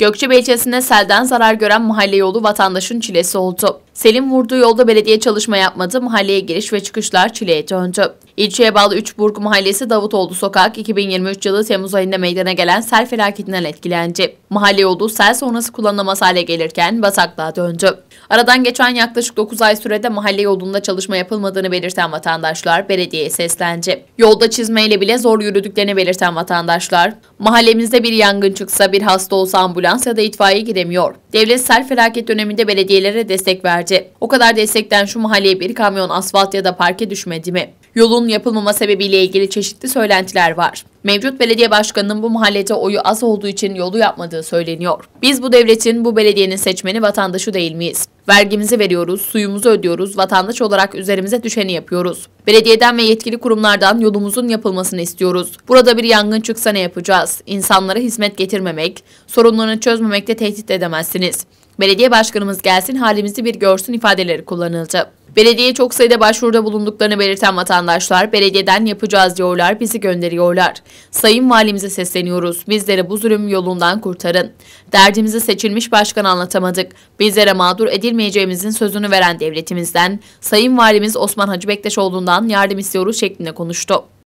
Gökçebe ilçesinde selden zarar gören mahalle yolu vatandaşın çilesi oldu. Selin vurduğu yolda belediye çalışma yapmadı, mahalleye giriş ve çıkışlar çileye döndü. İlçeye bağlı Üçburg Mahallesi Davutoğlu Sokak 2023 yılı Temmuz ayında meydana gelen sel felaketinden etkilendi. Mahalle yolu sel sonrası kullanılamaz hale gelirken basaklığa döndü. Aradan geçen yaklaşık 9 ay sürede mahalle yolunda çalışma yapılmadığını belirten vatandaşlar belediyeye seslendi. Yolda çizmeyle bile zor yürüdüklerini belirten vatandaşlar, mahallemizde bir yangın çıksa bir hasta olsa ambulans ya da itfaiye giremiyor. Devlet sel felaket döneminde belediyelere destek verdi. O kadar destekten şu mahalleye bir kamyon asfalt ya da parke düşmedi mi? Yolun yapılmama sebebiyle ilgili çeşitli söylentiler var. Mevcut belediye başkanının bu mahallede oyu az olduğu için yolu yapmadığı söyleniyor. Biz bu devletin, bu belediyenin seçmeni vatandaşı değil miyiz? Vergimizi veriyoruz, suyumuzu ödüyoruz, vatandaş olarak üzerimize düşeni yapıyoruz. Belediyeden ve yetkili kurumlardan yolumuzun yapılmasını istiyoruz. Burada bir yangın çıksa ne yapacağız? İnsanlara hizmet getirmemek, sorunlarını çözmemekte tehdit edemezsiniz. Belediye başkanımız gelsin halimizi bir görsün ifadeleri kullanıldı. Belediye çok sayıda başvuruda bulunduklarını belirten vatandaşlar belediyeden yapacağız diyorlar, bizi gönderiyorlar. Sayın Valimize sesleniyoruz, bizleri bu zulüm yolundan kurtarın. Derdimizi seçilmiş başkan anlatamadık. Bizlere mağdur edilmeyeceğimizin sözünü veren devletimizden, Sayın Valimiz Osman Hacı Bektaş olduğundan yardım istiyoruz şeklinde konuştu.